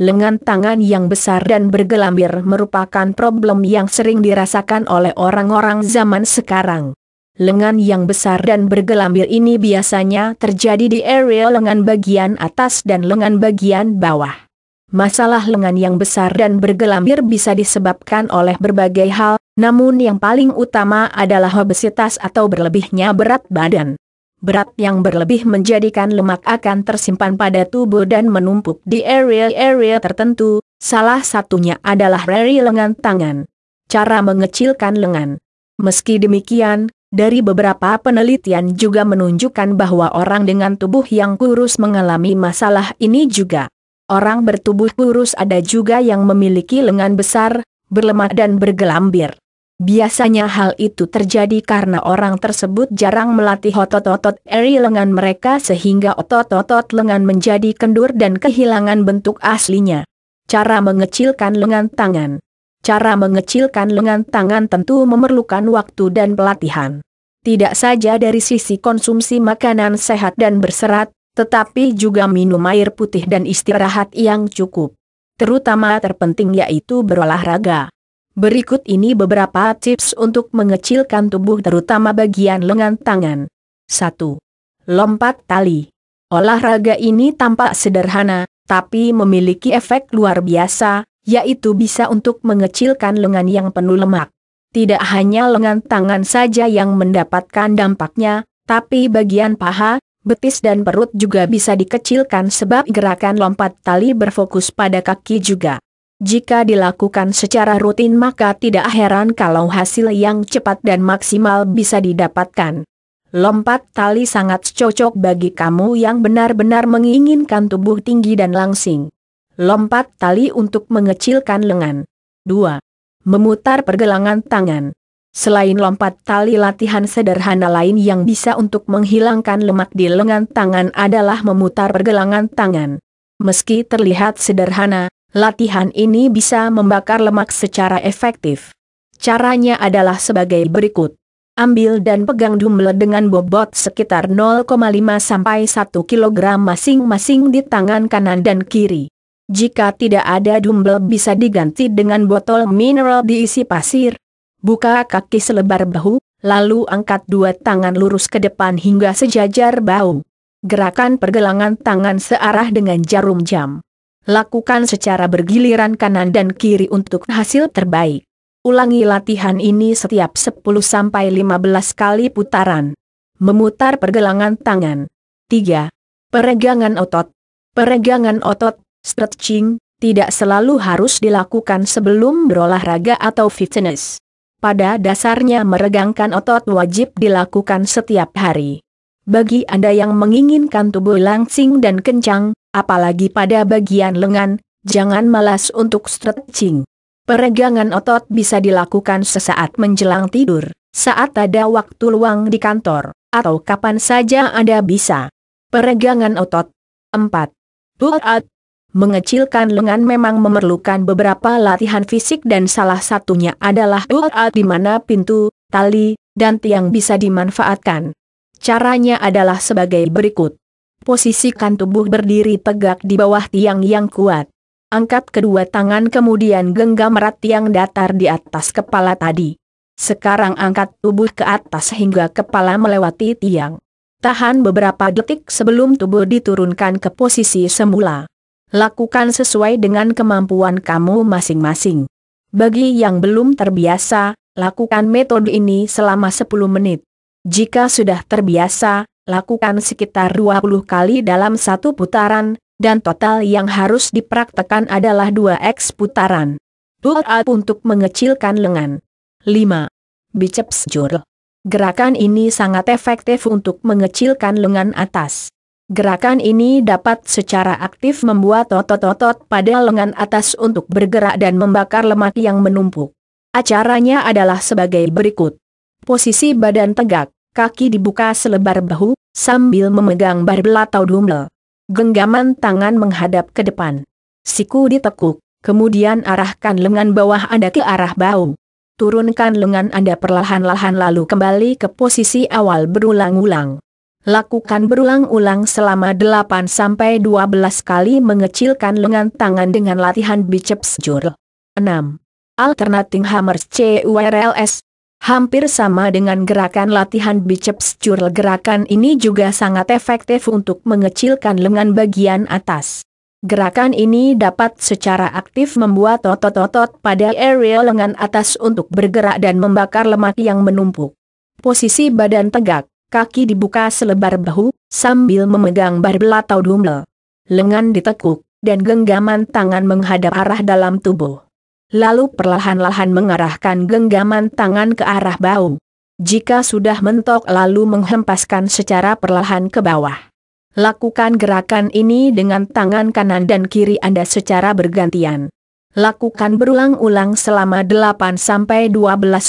lengan tangan yang besar dan bergelambir merupakan problem yang sering dirasakan oleh orang-orang zaman sekarang. Lengan yang besar dan bergelambir ini biasanya terjadi di area lengan bagian atas dan lengan bagian bawah. Masalah lengan yang besar dan bergelambir bisa disebabkan oleh berbagai hal, namun yang paling utama adalah obesitas atau berlebihnya berat badan. Berat yang berlebih menjadikan lemak akan tersimpan pada tubuh dan menumpuk di area-area tertentu, salah satunya adalah reri lengan tangan. Cara mengecilkan lengan. Meski demikian, dari beberapa penelitian juga menunjukkan bahwa orang dengan tubuh yang kurus mengalami masalah ini juga. Orang bertubuh kurus ada juga yang memiliki lengan besar, berlemak dan bergelambir. Biasanya hal itu terjadi karena orang tersebut jarang melatih otot-otot eri lengan mereka sehingga otot-otot lengan menjadi kendur dan kehilangan bentuk aslinya. Cara mengecilkan lengan tangan Cara mengecilkan lengan tangan tentu memerlukan waktu dan pelatihan. Tidak saja dari sisi konsumsi makanan sehat dan berserat, tetapi juga minum air putih dan istirahat yang cukup. Terutama terpenting yaitu berolahraga. Berikut ini beberapa tips untuk mengecilkan tubuh terutama bagian lengan tangan. 1. Lompat tali. Olahraga ini tampak sederhana, tapi memiliki efek luar biasa, yaitu bisa untuk mengecilkan lengan yang penuh lemak. Tidak hanya lengan tangan saja yang mendapatkan dampaknya, tapi bagian paha, betis dan perut juga bisa dikecilkan sebab gerakan lompat tali berfokus pada kaki juga. Jika dilakukan secara rutin maka tidak heran kalau hasil yang cepat dan maksimal bisa didapatkan. Lompat tali sangat cocok bagi kamu yang benar-benar menginginkan tubuh tinggi dan langsing. Lompat tali untuk mengecilkan lengan. 2. Memutar pergelangan tangan. Selain lompat tali latihan sederhana lain yang bisa untuk menghilangkan lemak di lengan tangan adalah memutar pergelangan tangan. Meski terlihat sederhana, Latihan ini bisa membakar lemak secara efektif. Caranya adalah sebagai berikut. Ambil dan pegang dumbbell dengan bobot sekitar 0,5 sampai 1 kg masing-masing di tangan kanan dan kiri. Jika tidak ada dumbbell bisa diganti dengan botol mineral diisi pasir. Buka kaki selebar bahu, lalu angkat dua tangan lurus ke depan hingga sejajar bahu. Gerakan pergelangan tangan searah dengan jarum jam. Lakukan secara bergiliran kanan dan kiri untuk hasil terbaik. Ulangi latihan ini setiap 10-15 kali putaran. Memutar pergelangan tangan. 3. Peregangan otot. Peregangan otot, stretching, tidak selalu harus dilakukan sebelum berolahraga atau fitness. Pada dasarnya meregangkan otot wajib dilakukan setiap hari. Bagi Anda yang menginginkan tubuh langsing dan kencang, apalagi pada bagian lengan, jangan malas untuk stretching. Peregangan otot bisa dilakukan sesaat menjelang tidur, saat ada waktu luang di kantor, atau kapan saja Anda bisa. Peregangan otot 4. out. Mengecilkan lengan memang memerlukan beberapa latihan fisik dan salah satunya adalah pull out di mana pintu, tali, dan tiang bisa dimanfaatkan. Caranya adalah sebagai berikut. Posisikan tubuh berdiri tegak di bawah tiang yang kuat. Angkat kedua tangan kemudian genggam erat tiang datar di atas kepala tadi. Sekarang angkat tubuh ke atas hingga kepala melewati tiang. Tahan beberapa detik sebelum tubuh diturunkan ke posisi semula. Lakukan sesuai dengan kemampuan kamu masing-masing. Bagi yang belum terbiasa, lakukan metode ini selama 10 menit. Jika sudah terbiasa, lakukan sekitar 20 kali dalam satu putaran, dan total yang harus dipraktekan adalah 2x putaran. Pull up untuk mengecilkan lengan. 5. Biceps curl. Gerakan ini sangat efektif untuk mengecilkan lengan atas. Gerakan ini dapat secara aktif membuat otot-otot pada lengan atas untuk bergerak dan membakar lemak yang menumpuk. Acaranya adalah sebagai berikut. Posisi badan tegak, kaki dibuka selebar bahu, sambil memegang barbel atau dumbbell. Genggaman tangan menghadap ke depan. Siku ditekuk, kemudian arahkan lengan bawah Anda ke arah bau. Turunkan lengan Anda perlahan-lahan lalu kembali ke posisi awal berulang-ulang. Lakukan berulang-ulang selama 8-12 kali mengecilkan lengan tangan dengan latihan biceps curl. 6. Alternating Hammer CURLS Hampir sama dengan gerakan latihan biceps curl gerakan ini juga sangat efektif untuk mengecilkan lengan bagian atas. Gerakan ini dapat secara aktif membuat otot-otot pada area lengan atas untuk bergerak dan membakar lemak yang menumpuk. Posisi badan tegak, kaki dibuka selebar bahu, sambil memegang barbel atau dumbbell. Lengan ditekuk, dan genggaman tangan menghadap arah dalam tubuh lalu perlahan-lahan mengarahkan genggaman tangan ke arah bau. Jika sudah mentok lalu menghempaskan secara perlahan ke bawah. Lakukan gerakan ini dengan tangan kanan dan kiri Anda secara bergantian. Lakukan berulang-ulang selama 8-12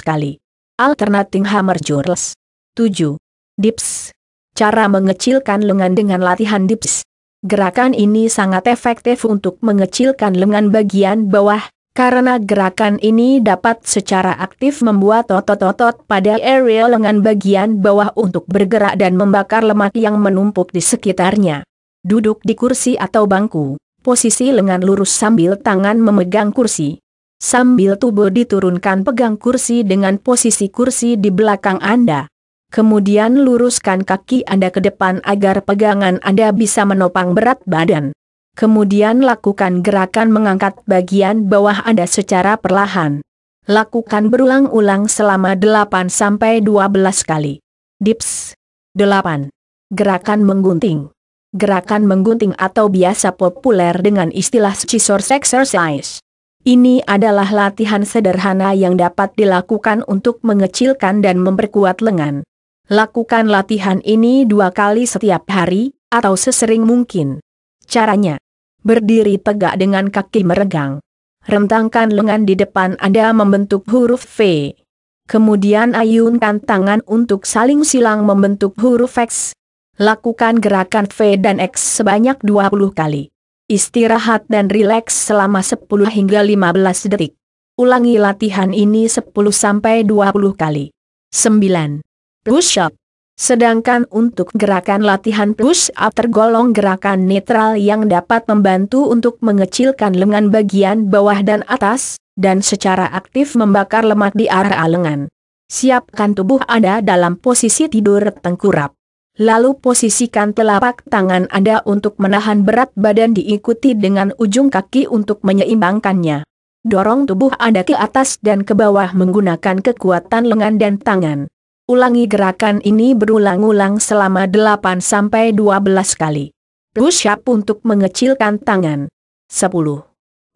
kali. Alternating Hammer Jurls 7. Dips Cara mengecilkan lengan dengan latihan dips Gerakan ini sangat efektif untuk mengecilkan lengan bagian bawah, karena gerakan ini dapat secara aktif membuat otot-otot pada area lengan bagian bawah untuk bergerak dan membakar lemak yang menumpuk di sekitarnya. Duduk di kursi atau bangku, posisi lengan lurus sambil tangan memegang kursi. Sambil tubuh diturunkan pegang kursi dengan posisi kursi di belakang Anda. Kemudian luruskan kaki Anda ke depan agar pegangan Anda bisa menopang berat badan. Kemudian lakukan gerakan mengangkat bagian bawah Anda secara perlahan. Lakukan berulang-ulang selama 8 sampai 12 kali. Dips 8. Gerakan menggunting. Gerakan menggunting atau biasa populer dengan istilah scissors exercise. Ini adalah latihan sederhana yang dapat dilakukan untuk mengecilkan dan memperkuat lengan. Lakukan latihan ini dua kali setiap hari, atau sesering mungkin caranya. Berdiri tegak dengan kaki meregang. Rentangkan lengan di depan Anda membentuk huruf V. Kemudian ayunkan tangan untuk saling silang membentuk huruf X. Lakukan gerakan V dan X sebanyak 20 kali. Istirahat dan rileks selama 10 hingga 15 detik. Ulangi latihan ini 10-20 sampai kali. 9. Push up. Sedangkan untuk gerakan latihan push-up tergolong gerakan netral yang dapat membantu untuk mengecilkan lengan bagian bawah dan atas, dan secara aktif membakar lemak di area lengan. Siapkan tubuh Anda dalam posisi tidur tengkurap. Lalu posisikan telapak tangan Anda untuk menahan berat badan diikuti dengan ujung kaki untuk menyeimbangkannya. Dorong tubuh Anda ke atas dan ke bawah menggunakan kekuatan lengan dan tangan. Ulangi gerakan ini berulang-ulang selama 8-12 kali. Push up untuk mengecilkan tangan. 10.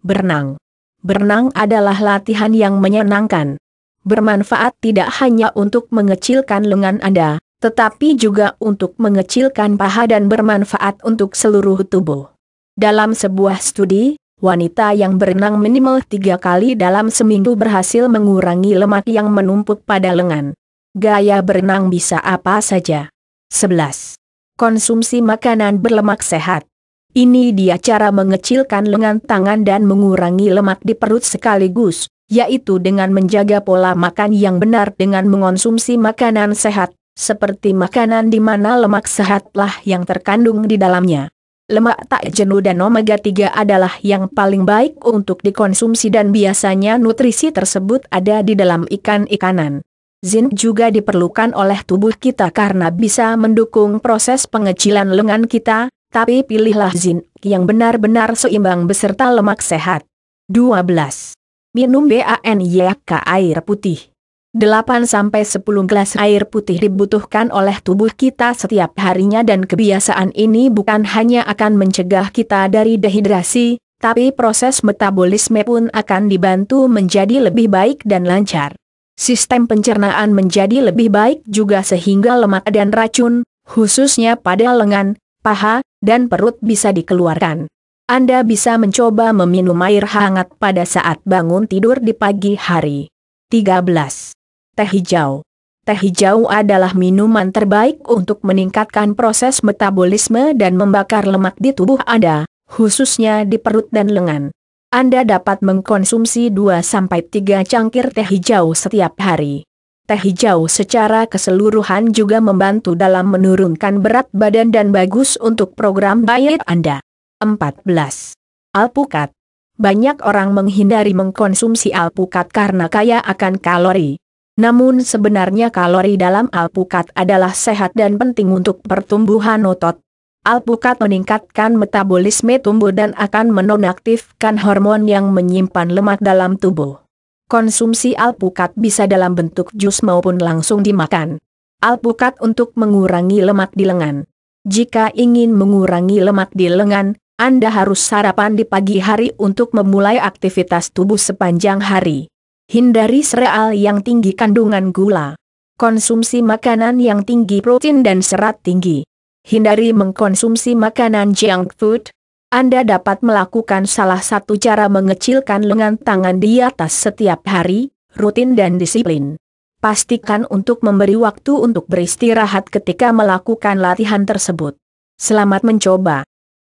Berenang. Berenang adalah latihan yang menyenangkan. Bermanfaat tidak hanya untuk mengecilkan lengan Anda, tetapi juga untuk mengecilkan paha dan bermanfaat untuk seluruh tubuh. Dalam sebuah studi, wanita yang berenang minimal tiga kali dalam seminggu berhasil mengurangi lemak yang menumpuk pada lengan. Gaya berenang bisa apa saja. 11. Konsumsi makanan berlemak sehat. Ini dia cara mengecilkan lengan tangan dan mengurangi lemak di perut sekaligus, yaitu dengan menjaga pola makan yang benar dengan mengonsumsi makanan sehat, seperti makanan di mana lemak sehatlah yang terkandung di dalamnya. Lemak tak jenuh dan omega-3 adalah yang paling baik untuk dikonsumsi dan biasanya nutrisi tersebut ada di dalam ikan-ikanan zinc juga diperlukan oleh tubuh kita karena bisa mendukung proses pengecilan lengan kita, tapi pilihlah zinc yang benar-benar seimbang beserta lemak sehat. 12. Minum BANYK air putih. 8-10 gelas air putih dibutuhkan oleh tubuh kita setiap harinya dan kebiasaan ini bukan hanya akan mencegah kita dari dehidrasi, tapi proses metabolisme pun akan dibantu menjadi lebih baik dan lancar. Sistem pencernaan menjadi lebih baik juga sehingga lemak dan racun, khususnya pada lengan, paha, dan perut bisa dikeluarkan. Anda bisa mencoba meminum air hangat pada saat bangun tidur di pagi hari. 13. Teh hijau. Teh hijau adalah minuman terbaik untuk meningkatkan proses metabolisme dan membakar lemak di tubuh Anda, khususnya di perut dan lengan. Anda dapat mengkonsumsi 2-3 cangkir teh hijau setiap hari. Teh hijau secara keseluruhan juga membantu dalam menurunkan berat badan dan bagus untuk program diet Anda. 14. Alpukat Banyak orang menghindari mengkonsumsi alpukat karena kaya akan kalori. Namun sebenarnya kalori dalam alpukat adalah sehat dan penting untuk pertumbuhan otot, Alpukat meningkatkan metabolisme tumbuh dan akan menonaktifkan hormon yang menyimpan lemak dalam tubuh. Konsumsi alpukat bisa dalam bentuk jus maupun langsung dimakan. Alpukat untuk mengurangi lemak di lengan. Jika ingin mengurangi lemak di lengan, Anda harus sarapan di pagi hari untuk memulai aktivitas tubuh sepanjang hari. Hindari sereal yang tinggi kandungan gula. Konsumsi makanan yang tinggi protein dan serat tinggi. Hindari mengkonsumsi makanan junk food. Anda dapat melakukan salah satu cara mengecilkan lengan tangan di atas setiap hari, rutin dan disiplin. Pastikan untuk memberi waktu untuk beristirahat ketika melakukan latihan tersebut. Selamat mencoba.